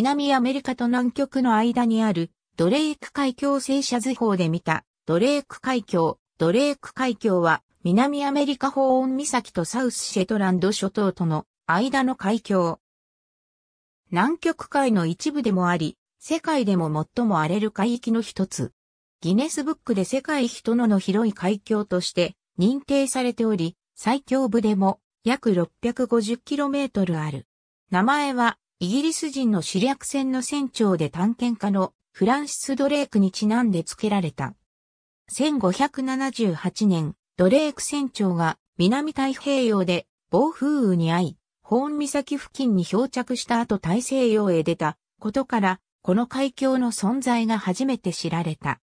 南アメリカと南極の間にあるドレーク海峡傾車図法で見たドレーク海峡。ドレーク海峡は南アメリカ保温岬とサウスシェトランド諸島との間の海峡。南極海の一部でもあり、世界でも最も荒れる海域の一つ。ギネスブックで世界人のの広い海峡として認定されており、最強部でも約 650km ある。名前はイギリス人の主略船の船長で探検家のフランシス・ドレークにちなんで付けられた。1578年、ドレーク船長が南太平洋で暴風雨に遭い、ホーン岬付近に漂着した後大西洋へ出たことから、この海峡の存在が初めて知られた。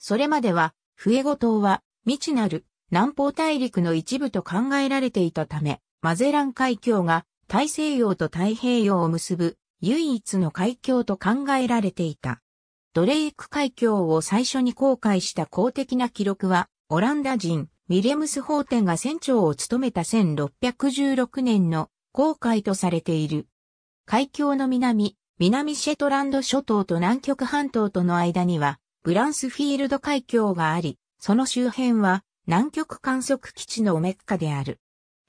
それまでは、フエゴ島は未知なる南方大陸の一部と考えられていたため、マゼラン海峡が大西洋と太平洋を結ぶ唯一の海峡と考えられていた。ドレイク海峡を最初に航海した公的な記録は、オランダ人、ウィレムス・ホーテンが船長を務めた1616年の航海とされている。海峡の南、南シェトランド諸島と南極半島との間には、ブランスフィールド海峡があり、その周辺は南極観測基地のメッカである。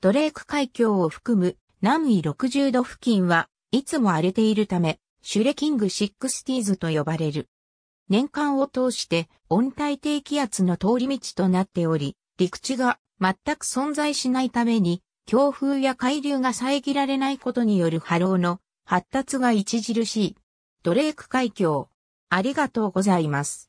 ドレーク海峡を含む南緯60度付近はいつも荒れているため、シュレキング6 0ズと呼ばれる。年間を通して温帯低気圧の通り道となっており、陸地が全く存在しないために、強風や海流が遮られないことによる波浪の発達が著しい。ドレーク海峡。ありがとうございます。